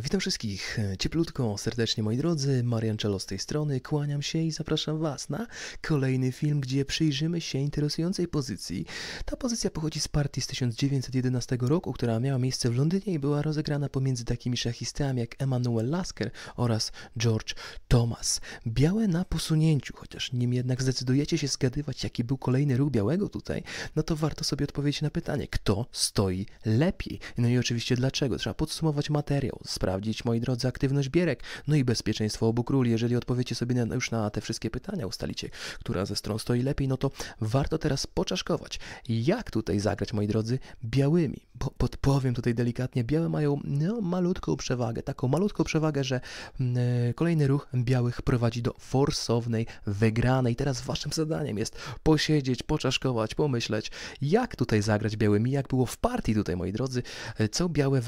Witam wszystkich cieplutko, serdecznie moi drodzy, Marian Czelo z tej strony, kłaniam się i zapraszam Was na kolejny film, gdzie przyjrzymy się interesującej pozycji. Ta pozycja pochodzi z partii z 1911 roku, która miała miejsce w Londynie i była rozegrana pomiędzy takimi szachistami jak Emanuel Lasker oraz George Thomas. Białe na posunięciu, chociaż nim jednak zdecydujecie się zgadywać, jaki był kolejny ruch białego tutaj, no to warto sobie odpowiedzieć na pytanie, kto stoi lepiej? No i oczywiście dlaczego? Trzeba podsumować materiał sprawdzić, moi drodzy, aktywność bierek, no i bezpieczeństwo obu króli. Jeżeli odpowiecie sobie na, już na te wszystkie pytania, ustalicie, która ze stron stoi lepiej, no to warto teraz poczaszkować. Jak tutaj zagrać, moi drodzy, białymi? podpowiem tutaj delikatnie, białe mają no, malutką przewagę, taką malutką przewagę, że mm, e, kolejny ruch białych prowadzi do forsownej wygranej. Teraz waszym zadaniem jest posiedzieć, poczaszkować, pomyśleć, jak tutaj zagrać białymi, jak było w partii tutaj, moi drodzy, e, co białe e,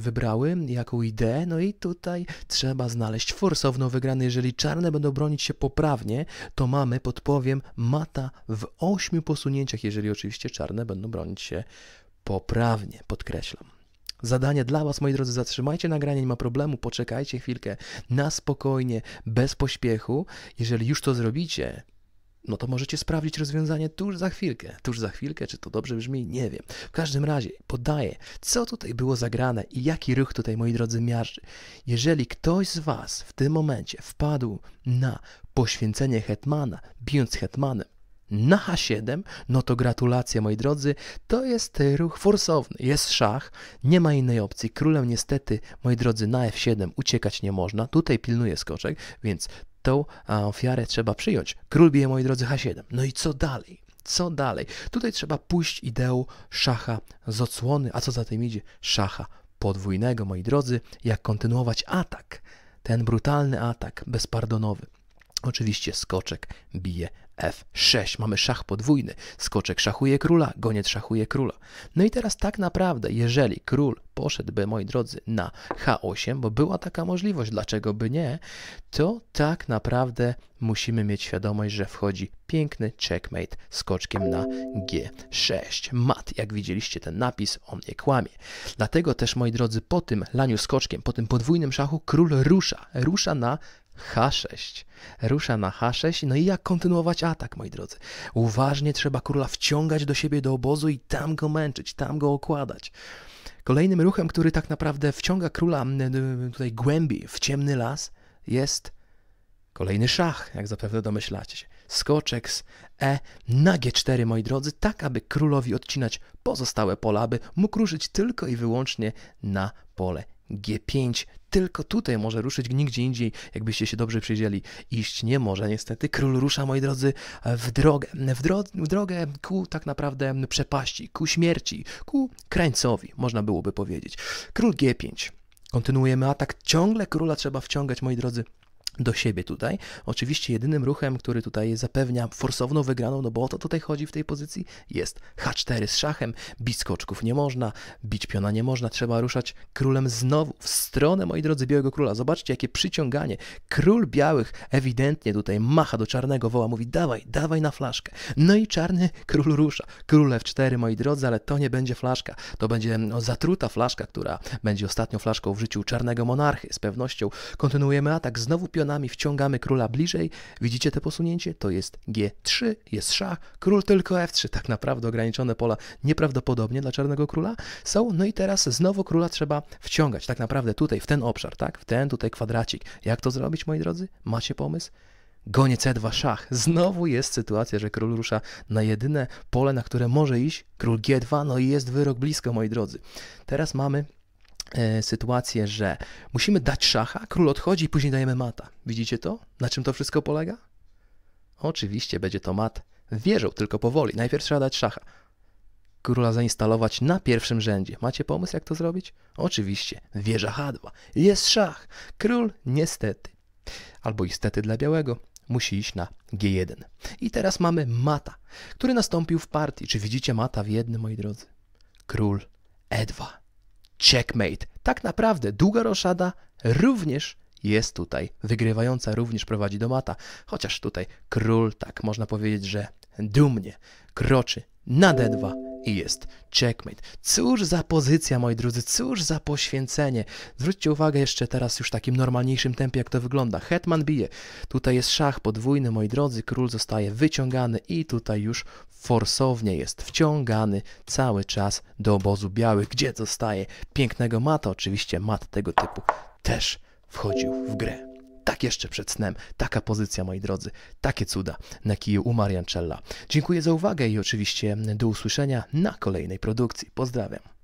wybrały, jaką ideę, no i tutaj trzeba znaleźć forsowną wygraną. Jeżeli czarne będą bronić się poprawnie, to mamy, podpowiem, mata w ośmiu posunięciach, jeżeli oczywiście czarne będą bronić się poprawnie, podkreślam. Zadanie dla Was, moi drodzy, zatrzymajcie nagranie, nie ma problemu, poczekajcie chwilkę na spokojnie, bez pośpiechu. Jeżeli już to zrobicie, no to możecie sprawdzić rozwiązanie tuż za chwilkę. Tuż za chwilkę, czy to dobrze brzmi, nie wiem. W każdym razie podaję, co tutaj było zagrane i jaki ruch tutaj, moi drodzy, miażdży. Jeżeli ktoś z Was w tym momencie wpadł na poświęcenie hetmana, bijąc hetmanem, na H7, no to gratulacje moi drodzy, to jest e, ruch forsowny, jest szach, nie ma innej opcji. Królem niestety, moi drodzy, na F7 uciekać nie można, tutaj pilnuje skoczek, więc tą ofiarę trzeba przyjąć. Król bije, moi drodzy, H7. No i co dalej? Co dalej? Tutaj trzeba pójść ideą szacha z odsłony, a co za tym idzie? Szacha podwójnego, moi drodzy, jak kontynuować atak. Ten brutalny atak, bezpardonowy. Oczywiście skoczek bije F6. Mamy szach podwójny. Skoczek szachuje króla, goniec szachuje króla. No i teraz tak naprawdę, jeżeli król poszedłby, moi drodzy, na H8, bo była taka możliwość, dlaczego by nie, to tak naprawdę musimy mieć świadomość, że wchodzi piękny checkmate skoczkiem na G6. Mat, jak widzieliście ten napis, on nie kłamie. Dlatego też, moi drodzy, po tym laniu skoczkiem, po tym podwójnym szachu, król rusza. Rusza na H6. Rusza na H6, no i jak kontynuować atak, moi drodzy. Uważnie trzeba króla wciągać do siebie do obozu i tam go męczyć, tam go okładać. Kolejnym ruchem, który tak naprawdę wciąga króla tutaj głębi w ciemny las, jest kolejny szach, jak zapewne domyślacie się. Skoczek z E na G4, moi drodzy, tak aby królowi odcinać pozostałe pola, aby mógł ruszyć tylko i wyłącznie na pole G5, tylko tutaj może ruszyć, nigdzie indziej, jakbyście się dobrze przyjrzeli, iść nie może. Niestety król rusza, moi drodzy, w drogę, w, dro w drogę ku tak naprawdę przepaści, ku śmierci, ku krańcowi, można byłoby powiedzieć. Król G5. Kontynuujemy atak. Ciągle króla trzeba wciągać, moi drodzy, do siebie tutaj. Oczywiście jedynym ruchem, który tutaj zapewnia forsowną wygraną, no bo o to tutaj chodzi w tej pozycji, jest H4 z szachem, bić skoczków nie można, bić piona nie można, trzeba ruszać królem znowu w stronę, moi drodzy, białego króla. Zobaczcie, jakie przyciąganie. Król białych ewidentnie tutaj macha do czarnego, woła, mówi dawaj, dawaj na flaszkę. No i czarny król rusza. Król F4, moi drodzy, ale to nie będzie flaszka. To będzie no, zatruta flaszka, która będzie ostatnią flaszką w życiu czarnego monarchy. Z pewnością kontynuujemy atak, znowu pion pionami wciągamy króla bliżej. Widzicie to posunięcie? To jest G3, jest szach, król tylko F3. Tak naprawdę ograniczone pola nieprawdopodobnie dla czarnego króla są. No i teraz znowu króla trzeba wciągać. Tak naprawdę tutaj, w ten obszar, tak? W ten tutaj kwadracik. Jak to zrobić, moi drodzy? Macie pomysł? Gonie C2 szach. Znowu jest sytuacja, że król rusza na jedyne pole, na które może iść. Król G2, no i jest wyrok blisko, moi drodzy. Teraz mamy E, sytuację, że musimy dać szacha, król odchodzi i później dajemy mata. Widzicie to? Na czym to wszystko polega? Oczywiście będzie to mat wieżą, tylko powoli. Najpierw trzeba dać szacha. Króla zainstalować na pierwszym rzędzie. Macie pomysł, jak to zrobić? Oczywiście, wieża H2. Jest szach. Król niestety, albo niestety dla białego, musi iść na G1. I teraz mamy mata, który nastąpił w partii. Czy widzicie mata w jednym, moi drodzy? Król E2. Checkmate. Tak naprawdę długa roszada również jest tutaj wygrywająca, również prowadzi do mata, chociaż tutaj król, tak można powiedzieć, że dumnie kroczy na d2 i jest checkmate. Cóż za pozycja, moi drodzy, cóż za poświęcenie. Zwróćcie uwagę jeszcze teraz już w takim normalniejszym tempie, jak to wygląda. Hetman bije, tutaj jest szach podwójny, moi drodzy, król zostaje wyciągany i tutaj już forsownie jest wciągany cały czas do obozu białych, gdzie zostaje pięknego mata. Oczywiście mat tego typu też wchodził w grę. Tak jeszcze przed snem. Taka pozycja, moi drodzy. Takie cuda na kiju u Mariancella. Dziękuję za uwagę i oczywiście do usłyszenia na kolejnej produkcji. Pozdrawiam.